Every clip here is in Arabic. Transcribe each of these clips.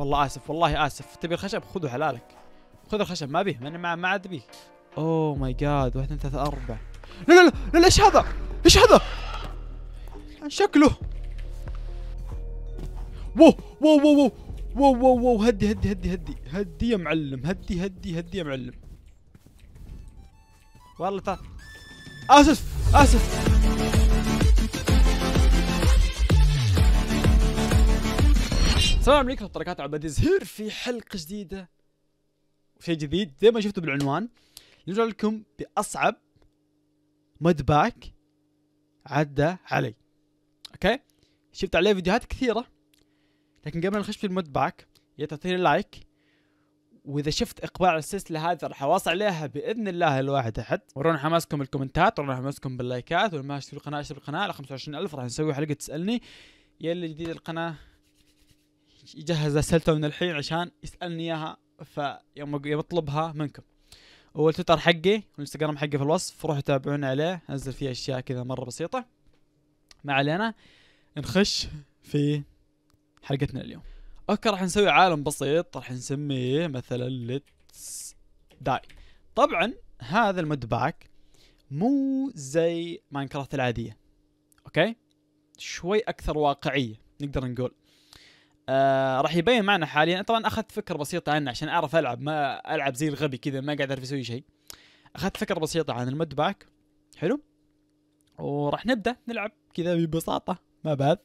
والله اسف والله اسف تبي الخشب خذه حلالك خذ الخشب ما بيه ما ما عاد بيه اوه ماي جاد واحد اثنين ثلاثة أربعة لا لا لا لا ايش هذا؟ ايش هذا؟ عن شكله وو وو وو وو وو وو وو هدي هدي هدي هدي هدي يا معلم هدي هدي هدي يا معلم والله تعال اسف اسف السلام عليكم ورحمة الله عبد الزهير في حلقة جديدة وشيء جديد زي ما شفتوا بالعنوان نرجع لكم بأصعب مود باك عدى علي اوكي شفت عليه فيديوهات كثيرة لكن قبل نخش في المود باك يا تعطيني لايك واذا شفت اقبال على السلسله هذه راح اواصل عليها باذن الله الواحد احد ورونا حماسكم بالكومنتات ورونا حماسكم باللايكات واللي ما القناه اشتري القناه على 25000 راح نسوي حلقه تسالني يا اللي جديد القناه يجهز اسئلته من الحين عشان يسالني اياها فيوم يطلبها منكم والتويتر حقي والانستغرام حقي في الوصف روحوا تابعونا عليه انزل فيه اشياء كذا مره بسيطه ما علينا نخش في حلقتنا اليوم اوكي راح نسوي عالم بسيط راح نسميه مثلا ليتس داي طبعا هذا المدباك مو زي ماينكرافت العاديه اوكي شوي اكثر واقعيه نقدر نقول آه راح يبين معنا حاليا طبعا اخذت فكره بسيطه عنه عشان اعرف العب ما العب زي الغبي كذا ما قاعد اعرف اسوي شيء اخذت فكره بسيطه عن المود باك حلو وراح نبدا نلعب كذا ببساطه ما بعد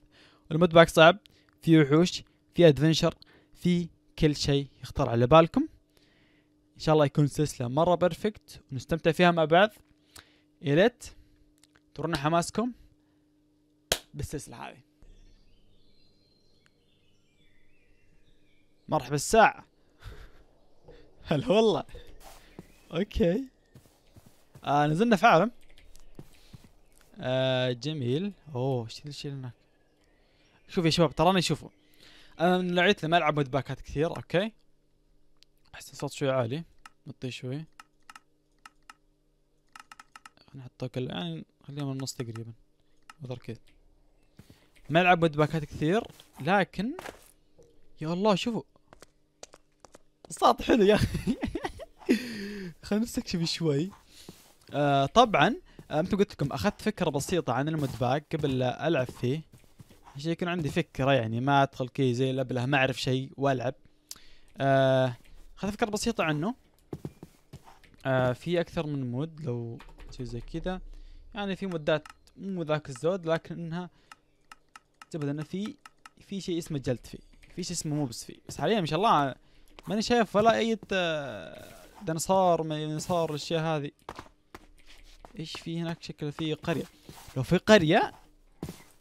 المود باك صعب في وحوش في ادفنشر في كل شيء يخطر على بالكم ان شاء الله يكون سلسله مره بيرفكت ونستمتع فيها مع بعض يا ريت ترونا حماسكم بالسلسله هذه مرحبا الساعة هلا والله اوكي آه نزلنا في عالم آه جميل اوه ايش اللي هناك شوف يا شباب تراني شوفوا انا من لعيت ما العب مود باكات كثير اوكي احس الصوت شوي عالي نطي شوي نحطه كل يعني خلينا من النص تقريبا نظر كذا ما العب مود باكات كثير لكن يا الله شوفوا صوت حلو يا اخي خلينا نستكشف شوي آه طبعا آه مثل قلت لكم اخذت فكره بسيطه عن المود قبل لا العب فيه عشان يكون عندي فكره يعني ما ادخل كي زي الابله ما اعرف شيء والعب آه اخذت فكره بسيطه عنه آه في اكثر من مود لو شيء زي كذا يعني في مودات مو ذاك الزود لكنها تبدا انه في في شيء اسمه جلد فيه في شيء اسمه موبس فيه بس حاليا ما شاء الله ماني شايف ولا اي دنصار دنصار الاشياء هذه ايش في هناك شكل في قرية لو في قرية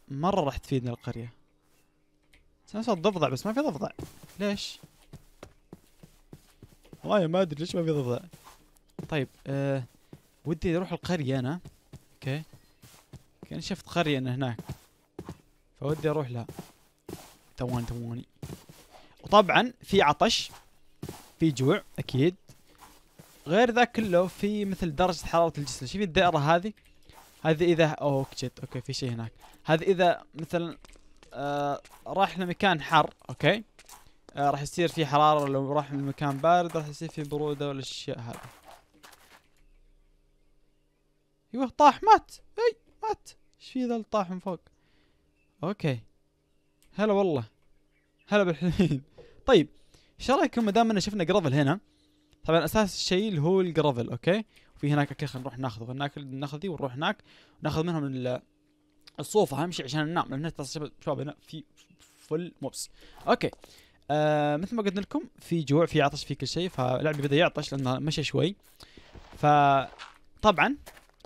مرة راح تفيدنا القرية نفس الضفدع بس ما في ضفدع ليش؟ والله ما ادري ليش ما في ضفدع طيب آه ودي اروح القرية انا اوكي كان شفت قرية إن هناك فودي اروح لها تواني تواني وطبعا في عطش في جوع اكيد غير ذا كله في مثل درجة حرارة الجسم شوفي الدائرة هذه هذه اذا اوه جد اوكي في شيء هناك هذه اذا مثلا آه راح لمكان حر اوكي آه راح يصير في حرارة لو راح لمكان بارد راح يصير في برودة والاشياء هذه ايوه طاح مات اي مات ايش في ذا طاح من فوق اوكي هلا والله هلا بالحلوين طيب ايش رايكم ما دام شفنا جرافل هنا طبعا اساس الشيء اللي هو الجرافل اوكي وفي هناك اكل خلينا نروح ناخذه هناك ناكل ناخذ ذي ونروح هناك ناخذ منهم الصوفة اهم شيء عشان ننام لان شباب هنا في فل موبس اوكي آه مثل ما قلت لكم في جوع في عطش في كل شيء فلعبي بدا يعطش لانه مشى شوي فطبعا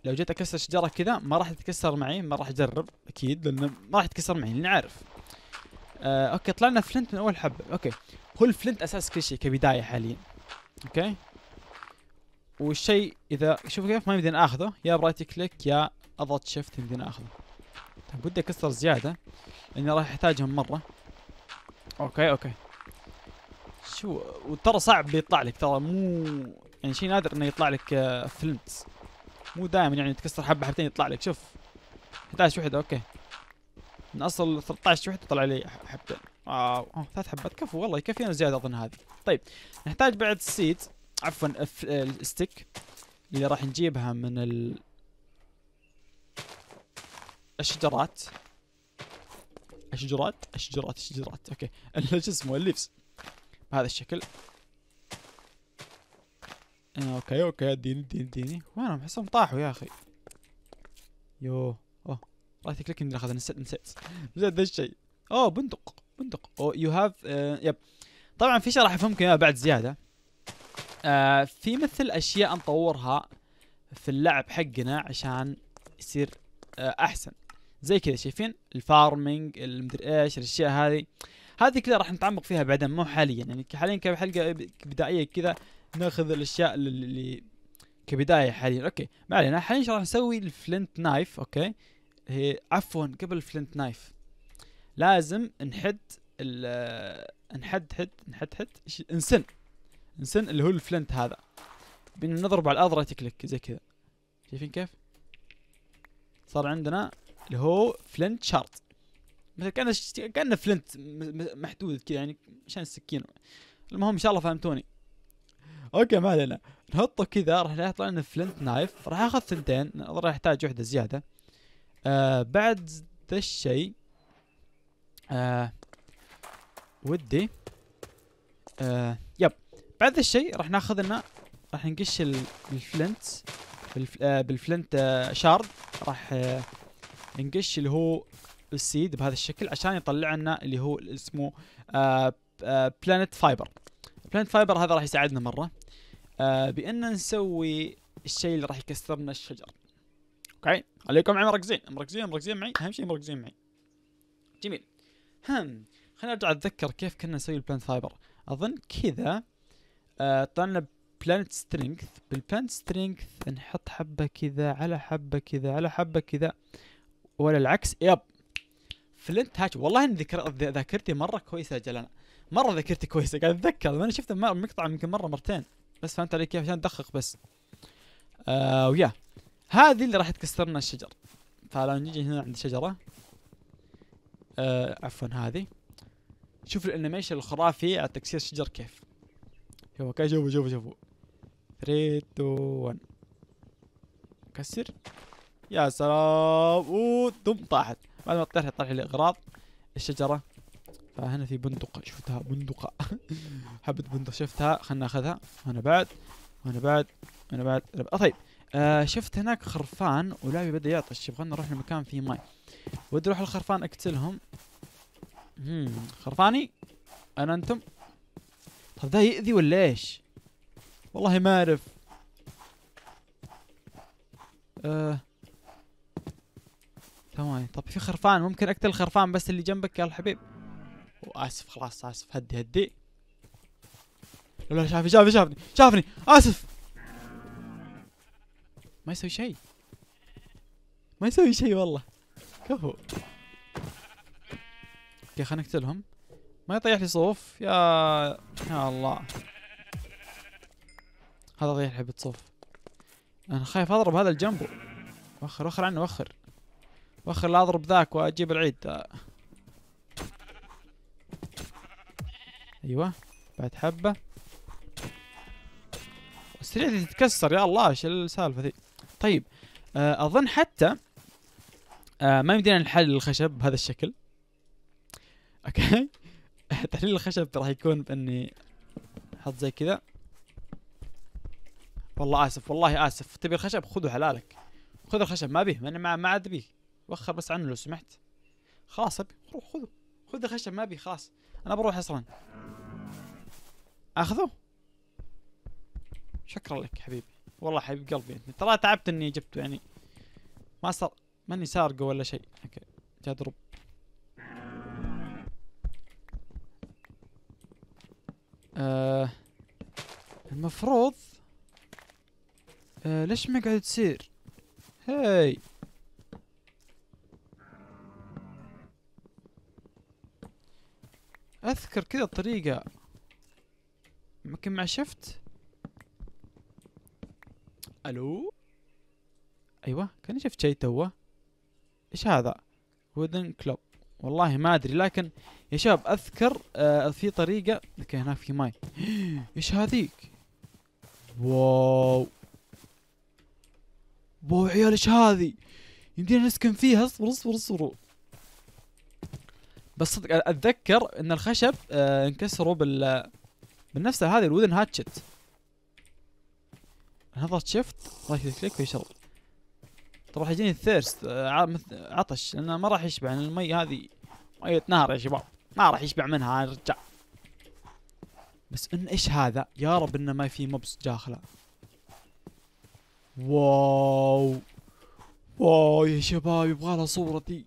لو جيت اكسر شجره كذا ما راح تتكسر معي ما راح اجرب اكيد لانه ما راح يتكسر معي لاني عارف آه اوكي طلعنا فلنت من اول حبه اوكي هو الفلنت اساس كل شيء كبدايه حاليا اوكي والشيء اذا شوف كيف ما يمدينا اخذه يا برايت كليك يا اضغط شيفت يمدينا اخذه بدي طيب، اكسر زياده لاني راح احتاجهم مره اوكي اوكي شو وترى صعب بيطلع لك ترى مو يعني شيء نادر انه يطلع لك آه، فلنت مو دائما يعني تكسر حبه حبتين يطلع لك شوف 11 وحده اوكي من اصل 13 وحده طلع لي حبتين آه, ثلاث حبات كفو والله يكفينا زيادة أظن هذه طيب نحتاج بعد سيت عفوا الستيك اللي راح نجيبها من ال... الشجرات الشجرات الشجرات الشجرات اوكي شو اسمه الليفز بهذا الشكل آه، اوكي اوكي اديني اديني اديني وين احسهم طاحوا يا اخي يو اوه رايت كليك اخذنا اني اخذ نسيت نسيت نسيت ذا الشيء اوه بندق بندق او يو هاف يب طبعا في شيء راح افهمكم اياه بعد زياده آه في مثل اشياء نطورها في اللعب حقنا عشان يصير آه احسن زي كذا شايفين الفارمنج المدري ايش الاشياء هذه هذه كذا راح نتعمق فيها بعدين مو حاليا يعني حاليا كحلقه بدائيه كذا ناخذ الاشياء اللي كبدايه حاليا اوكي ما علينا حاليا راح نسوي الفلنت نايف اوكي هي عفوا قبل الفلنت نايف لازم نحد ال نحد حد نحد حد نسن نسن اللي هو الفلنت هذا بنضرب على الارض رايت زي كذا شايفين كيف؟ صار عندنا اللي هو فلنت شارت مثل كانه كانه فلنت محدود كذا يعني عشان السكين المهم ان شاء الله فهمتوني اوكي ما علينا نحطه كذا راح يطلع لنا فلنت نايف راح اخذ ثنتين راح احتاج وحده زياده آه بعد ذا الشيء آه ودي آه يب بعد الشيء راح ناخذ لنا راح نقش الفلنت بالف آه بالفلنت آه شارد راح آه نقش اللي هو السيد بهذا الشكل عشان يطلع لنا اللي هو اسمه آه بلانت فايبر بلانت فايبر هذا راح يساعدنا مره آه بان نسوي الشيء اللي راح يكسرنا الشجر اوكي عليكم معي مركزين مركزين مركزين معي اهم شيء مركزين معي جميل هم خليني ارجع اتذكر كيف كنا نسوي البلانت فايبر اظن كذا آه طلعنا بلانت سترينث بالبلانت سترينث نحط حبه كذا على حبه كذا على حبه كذا ولا العكس يب فلنت هاتش والله ان ذكر... ذاكرتي مره كويسه يا جلال مره ذاكرتي كويسه قاعد اتذكر انا شفت مقطع يمكن مره مرتين بس فهمت علي كيف عشان ادقق بس آه ويا هذه اللي راح تكسر لنا الشجر فلو نجي هنا عند الشجره آه عفوا هذه شوف الانيميشن الخرافي على تكسير الشجر كيف يلا كاي شوفوا شوفوا شوفوا 3 2 1 كسر يا سلام اوه دم طاحت بعد ما طلعت طلع لي اغراض الشجره فهنا في بندقة شفتها بندقة حبة بندق شفتها خلنا ناخذها هنا بعد هنا بعد هنا بعد هنا بعد طيب آه شفت هناك خرفان ولاعبي بدا يعطش يبغى نروح لمكان فيه ماي ودي اروح الخرفان اقتلهم هم خرفاني انا انتم طب ذا يأذي ولا ايش؟ والله ما اعرف آه. طب في خرفان ممكن اقتل الخرفان بس اللي جنبك يا الحبيب واسف خلاص اسف هدي هدي لا لا شافني شافني شافني شافني اسف ما يسوي شيء ما يسوي شيء والله كفو اوكي خلينا نقتلهم ما يطيح لي صوف يا يا الله هذا ضيع حبة صوف انا خايف اضرب هذا الجنبو وخر وخر عنه وخر وخر لا اضرب ذاك واجيب العيد ايوه بعد حبة السريع تتكسر يا الله ايش السالفة ذي طيب آه اظن حتى آه ما يمدينا نحلل الخشب بهذا الشكل اوكي تحليل الخشب راح يكون باني احط زي كذا والله اسف والله اسف تبي الخشب خذه حلالك خذ الخشب ما بيه ما ما عاد بيه وخر بس عنه لو سمحت خلاص ابي روح خذه خذ الخشب ما بيه خلاص انا بروح اصلا اخذه شكرا لك حبيبي والله حبيب قلبي انت يعني ترى تعبت اني جبته يعني ما صار ماني سارقه ولا شيء اوكي جا اضرب آه المفروض آه ليش ما قاعد تصير هاي اذكر كذا الطريقة ممكن مع شفت الو ايوه كان شفت شيء توه ايش هذا وذن كلوب والله ما ادري لكن يا شباب اذكر آه في طريقه اوكي هناك في ماي ايش هذيك واو واو عيال ايش هذي يمدينا نسكن فيها اصبروا اصبروا اصبروا بس صدق اتذكر ان الخشب آه انكسروا بال بالنفس هذه الوذن هاتشت نضغط شيفت رايت كليك ويشرب طب راح يجيني الثيرست آه، عطش لانه ما راح يشبع لان المي هذه مية نهر يا شباب ما راح يشبع منها الرجال بس ان ايش هذا يا رب انه ما في مبس داخله واو واو يا شباب يبغى لها صورتي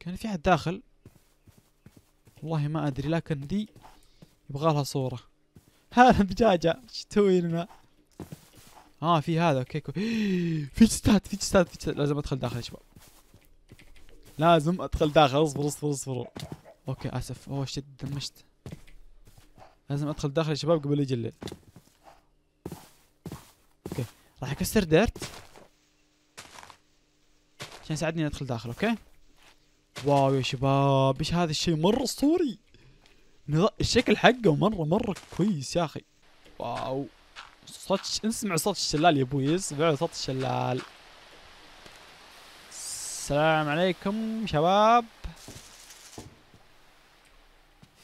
كان في حد داخل والله ما ادري لكن دي يبغى لها صوره هذا بجاجة ايش تسوي لنا؟ اه في هذا اوكي كوي. في جستات في جستات في جستات لازم ادخل داخل يا شباب لازم ادخل داخل اصبر اصبر اصبر اوكي اسف اوه شت دمشت لازم ادخل داخل يا شباب قبل يجي الليل اوكي راح اكسر ديرت عشان يساعدني ادخل داخل اوكي واو يا شباب ايش هذا الشيء مره اسطوري الشكل حقه مره مره كويس يا اخي واو صوت ش... اسمع صوت الشلال يا ابوي اسمع صوت الشلال السلام عليكم شباب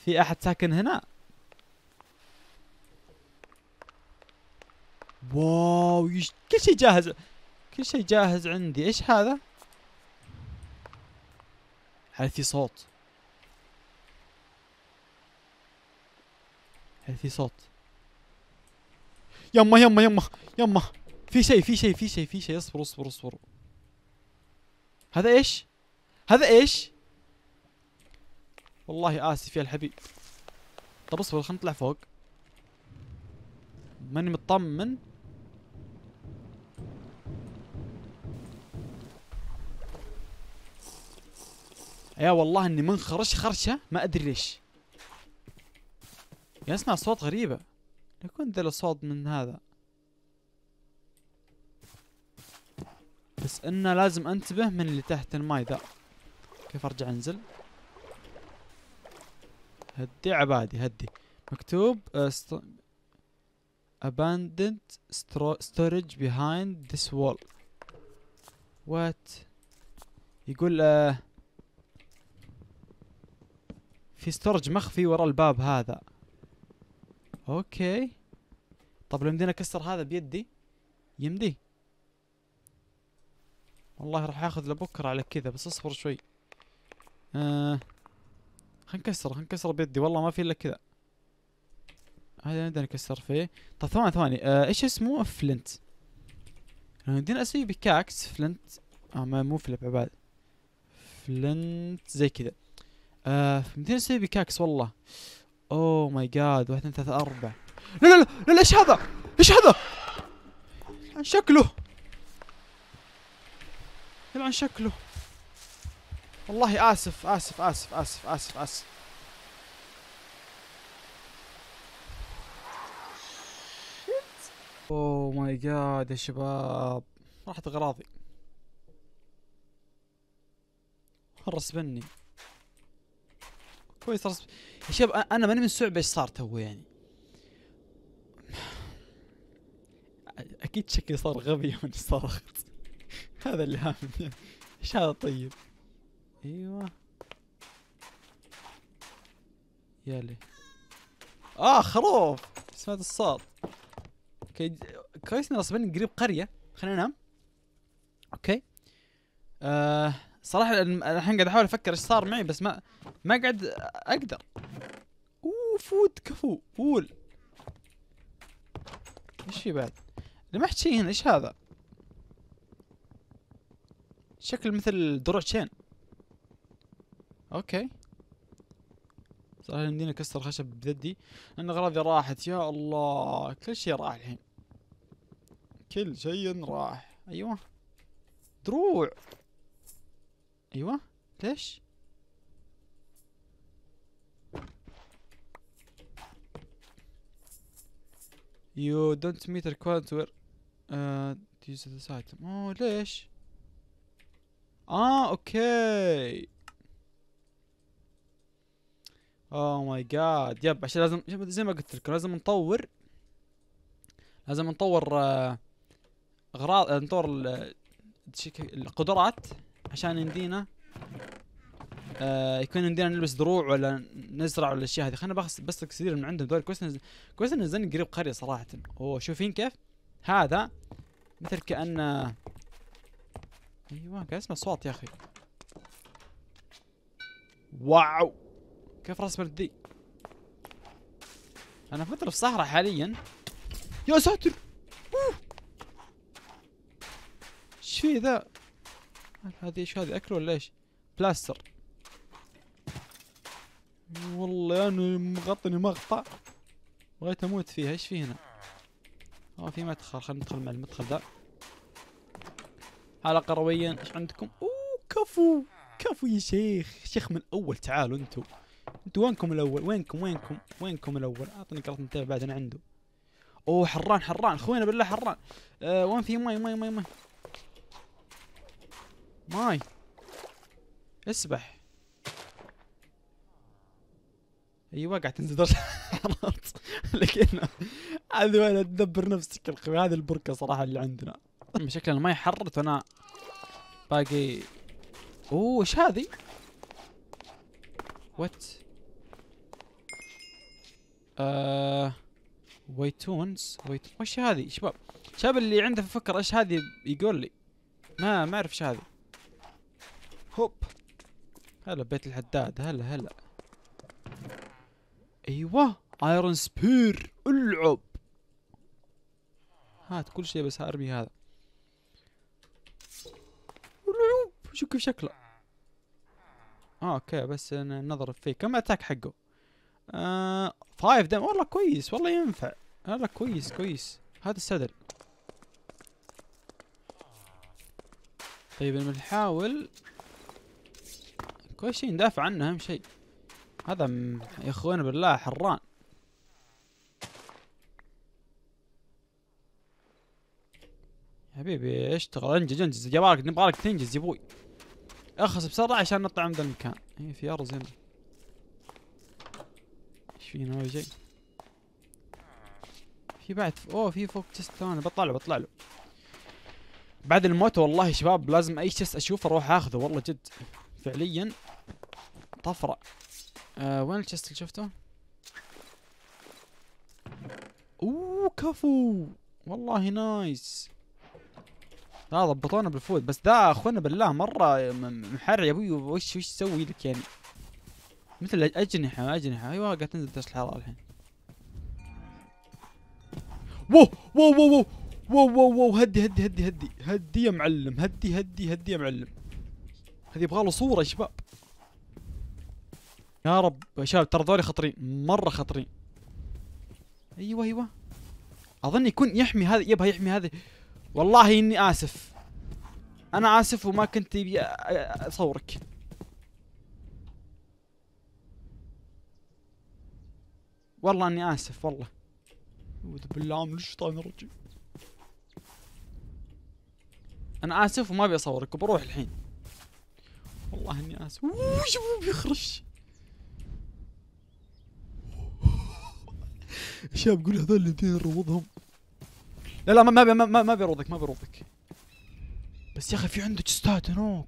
في احد ساكن هنا واو يش... كل شيء جاهز كل شيء جاهز عندي ايش هذا هل في صوت في صوت يما يما يما يما في شيء في شيء في شيء في شيء اصبر اصبر اصبر هذا ايش هذا ايش والله اسف يا الحبيب طب اصبر خلينا نطلع فوق ماني مطمن يا والله اني منخرش خرشه ما ادري ليش يسمع صوت غريبة يكون ذا الصوت من هذا بس انه لازم انتبه من اللي تحت الماي ذا كيف ارجع انزل هدي عبادي هدي مكتوب است... آه، abandoned storage behind this wall what يقول آه في ستورج مخفي ورا الباب هذا اوكي طب لو يمديني اكسر هذا بيدي يمدي والله راح اخذ لبكره على كذا بس اصبر شوي آه خلينا نكسر خلينا نكسر بيدي والله ما في الا كذا هذا نقدر نكسر فيه طب ثواني ثواني آه ايش اسمه فلنت لو يمديني اسوي بكاكس فلنت اه ما مو فلب عباد فلنت زي كذا آه يمديني اسوي بكاكس والله اوه ماي جاد واحد اثنين ثلاثة أربعة لا لا لا لا ايش هذا؟ ايش هذا؟ عن شكله عن شكله والله آسف آسف آسف آسف آسف آسف اوه ماي جاد يا شباب راحت اغراضي خلص بني كويس رسم يا شباب انا ماني مستوعب ايش صار تو يعني اكيد شكلي صار غبي يوم صرخت هذا اللي هامل ايش هذا طيب ايوه يا لي اه خروف سمعت الصوت اوكي كويس اني رسبني قريب قريه خلينا ننام اوكي آه صراحه الحين قاعد احاول افكر ايش صار معي بس ما ما قاعد اقدر اوه فود كفو فول ايش في بعد لمحت شيء هنا ايش هذا شكل مثل دروع تشين. اوكي صراحة يمديني اكسر خشب بذدي لان اغراضي راحت يا الله كل شيء راح الحين كل شيء راح ايوه دروع ايوه ليش يو دونت ميت requirements where uh, to اوه oh, ليش؟ اه اوكي. اوه ماي جاد يب عشان لازم زي ما قلت لكم لازم نطور لازم نطور آه، اغراض نطور القدرات عشان يمدينا آه يكون عندنا نلبس دروع ولا نزرع ولا الاشياء هذه خلينا باخذ بس كثير من عندهم دول كويس نز... كويس نزلني قريب قريه صراحه اوه شوفين كيف هذا مثل كان ايوه قاعد اسمع صوت يا اخي واو كيف راس ذي انا فتره في صحراء حاليا يا ساتر ايش في ذا هذه ايش هذه اكل ولا ايش؟ بلاستر والله انا مغطني مغطى بغيت اموت فيها ايش في هنا؟ اه في مدخل خلينا ندخل مع المدخل ذا حلقة رويا ايش عندكم؟ اوه كفو كفو يا شيخ شيخ من الاول تعالوا انتوا انتوا وينكم الاول وينكم وينكم وينكم الاول اعطني كرة انتبه بعد انا عنده اوه حران حران اخوينا بالله حران آه وين في ماي ماي ماي ماي ماي اسبح ايوه قاعد تنزل درجة حرارت لكن هذا ولا تدبر نفسك القوي هذه البركة صراحة اللي عندنا شكلها الماي حررت وانا باقي اوه ايش هذه؟ وات ااا آه، ويتونز ويت وش هذه شباب شباب اللي عنده فكر ايش هذه يقول لي ما ما اعرف ايش هذه هوب هلا بيت الحداد هلا هلا ايوه ايرون سبير العب هات كل شيء بس ارمي هذا العب شو كيف شكله اه اوكي بس نضرب فيه كم اتاك حقه آه فايف دم والله كويس والله ينفع والله كويس كويس هذا السدل طيب بنحاول كل شيء ندافع عنه اهم شيء هذا م... يا اخوان بالله حران حبيبي اشتغل انجز انجز نبغى لك تنجز يا ابوي اخس بسرعة عشان نطلع من ذا المكان هي إيه، في ارز هنا ايش فينا ولا شيء في بعد اوه في فوق تست ثاني بطلع له بطلع له بعد الموت والله شباب لازم اي شيء اشوفه اروح اخذه والله جد فعليا طفرة آه وين الشست اللي شفته؟ اوه كفو والله نايس لا ضبطونا بالفود بس ذا اخونا بالله مرة محرع يا ابوي وش وش تسوي لك يعني مثل اجنحة اجنحة ايوه قاعد تنزل درجة الحرارة الحين ووه ووه ووه ووه ووه ووه هدي هدي هدي هدي هدي يا معلم هدي هدي هدي يا معلم هذه يبغى له صوره يا شباب يا رب يا شباب ترى ذولي خطرين مره خطرين ايوه ايوه اظن يكون يحمي هذا يبها يحمي هذا والله اني اسف انا اسف وما كنت ابي اصورك والله اني اسف والله اعوذ بالله من الشيطان الرجيم انا اسف وما ابي اصورك وبروح الحين والله اني اسف شوفوا بيخرش شاب قول هذول الاثنين روضهم لا لا ما ما ما ما بيروضك ما بيروضك بس يا اخي في عندك ستات هناك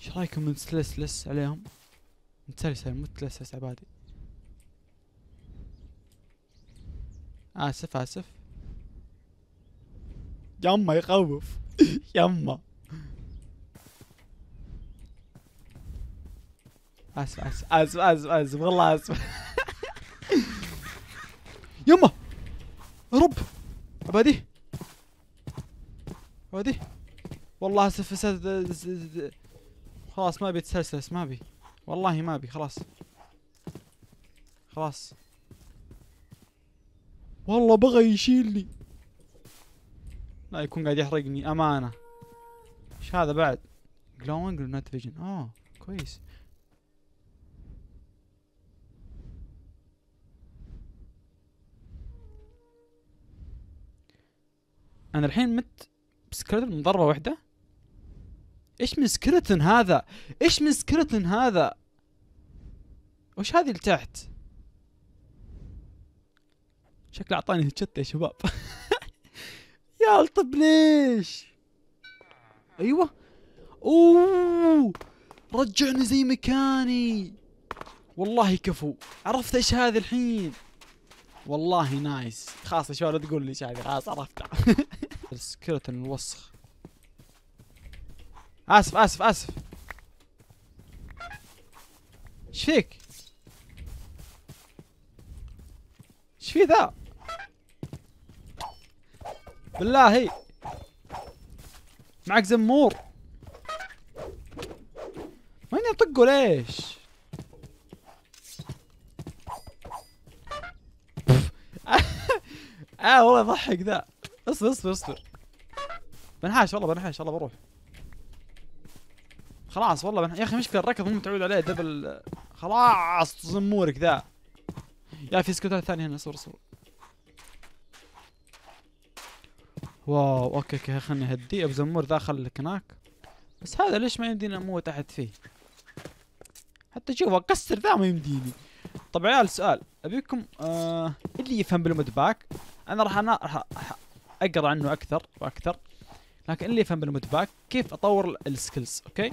ايش رايكم نتسلسلس عليهم؟ نتسلسل مو تلسلس عبادي اسف اسف يما يخوف يما اسف اسف اسف اسف اسف والله اسف يما رب عبادي عبادي والله اسف خلاص ما ابي تسلسل ما ابي والله ما ابي خلاص خلاص والله بغى يشيلني لا يكون قاعد يحرقني امانه ايش هذا بعد glowing night vision اه كويس انا الحين مت بسكرتن من ضربه واحده ايش من سكرتن هذا ايش من سكرتن هذا وش هذه اللي تحت شكله اعطاني تشت يا شباب يا الطب ليش ايوه اوه رجعني زي مكاني والله كفو عرفت ايش هذا الحين والله نايس خلاص يا شباب لا تقول لي ايش هذا خلاص عرفتها السكرتن الوسخ اسف اسف اسف ايش فيك؟ ايش في ذا؟ بالله معك زمور وين يطقوا ليش اه والله يضحك ذا اصبر اصبر اصبر بنحاش والله بنحاش والله بروح خلاص والله بنحاش يا اخي مشكله الركض مو متعود عليه دبل خلاص زمورك ذا يا في سكوتات ثانيه هنا صور صور واو اوكي اوكي خلني اهديه ابو زمور ذا خلك هناك بس هذا ليش ما يمديني اموت احد فيه حتى شوف اكسر ذا ما يمديني طب عيال سؤال ابيكم آه اللي يفهم بالمود باك انا راح انا راح اقرا عنه اكثر واكثر لكن اللي يفهم بالمود باك كيف اطور السكيلز اوكي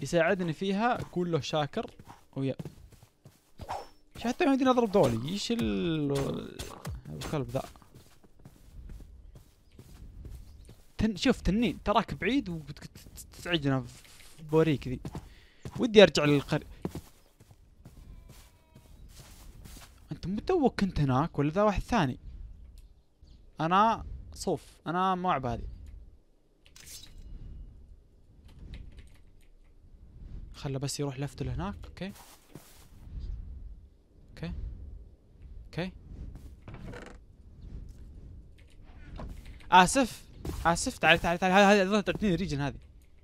يساعدني فيها اقول له شاكر ويا حتى ما يمديني اضرب دولي ايش ال الكلب ذا تن شوف تنين تراك بعيد وتزعجنا بوريك ذي ودي ارجع للقر انت مو توك كنت هناك ولا ذا واحد ثاني انا صوف انا ما عبالي خله بس يروح لفته لهناك اوكي اوكي اوكي اسف اسف آه، تعال تعال تعال هذه تعطيني ريجن هذه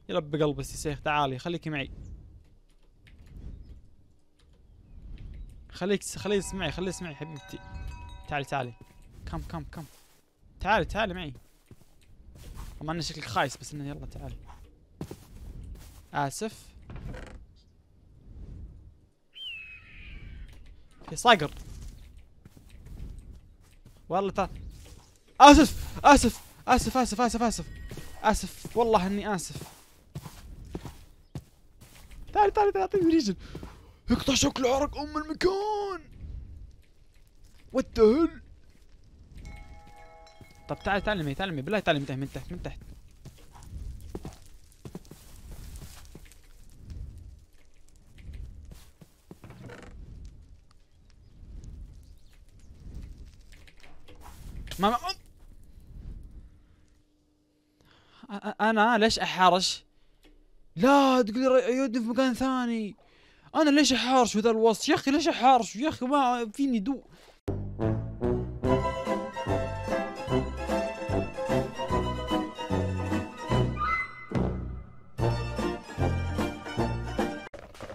يرب قلبي يا شيخ تعالي خليكي معي خليك خليه اسمعي خليه اسمعي حبيبتي تعالي تعالي كم كم كم تعالي تعالي معي طبعا انا شكلك خايس بس انه يلا تعالي اسف آه، في صقر والله تعال اسف آه، اسف اسف اسف اسف اسف اسف والله اني اسف تعال تعال تعال اعطيني ريجن اقطع شكل عرق ام المكان وات هيل طب تعال تعلمي تعلمي بالله تعلمي من تحت من تحت ما ما انا ليش احارش؟ لا تقول يودني في مكان ثاني انا ليش احارش وذا الوسط يا اخي ليش احارش يا اخي ما فيني دو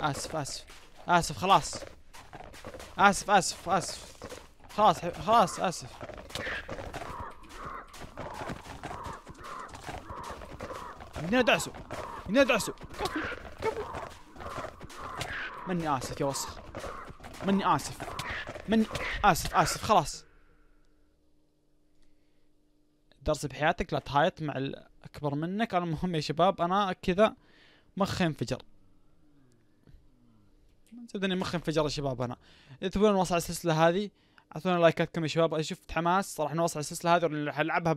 اسف اسف اسف خلاص اسف اسف اسف خلاص خلاص اسف هنا دعسوا هنا دعسوا مني اسف يا وسخ مني اسف مني اسف اسف خلاص درس بحياتك لا تهايط مع الاكبر منك انا المهم يا شباب انا كذا مخي انفجر صدقني مخي انفجر يا شباب انا اذا تبون نوصل على السلسله هذه اعطونا لايكاتكم يا شباب اشوف شفت حماس راح نوصل على السلسله هذه ونلعبها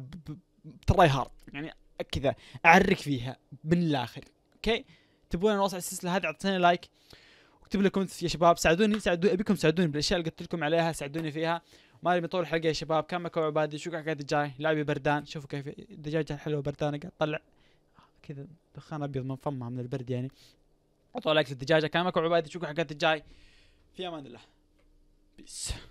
بتراي هارد يعني كذا اعرك فيها من الاخر اوكي تبغون نوصل السلسله هذه اعطيني لايك واكتب لي كومنت يا شباب ساعدوني ساعدوا ابيكم ساعدوني بالاشياء اللي قلت لكم عليها ساعدوني فيها ما ابي اطول الحلقه يا شباب كان معكم عبادي شو قاعد الجاي لاعبي بردان شوفوا كيف الدجاجه حلوه بردانه قاعد طلع كذا دخان ابيض من فمها من البرد يعني اعطوا لايك للدجاجه كان معكم عبادي شو قاعد الجاي في امان الله بيس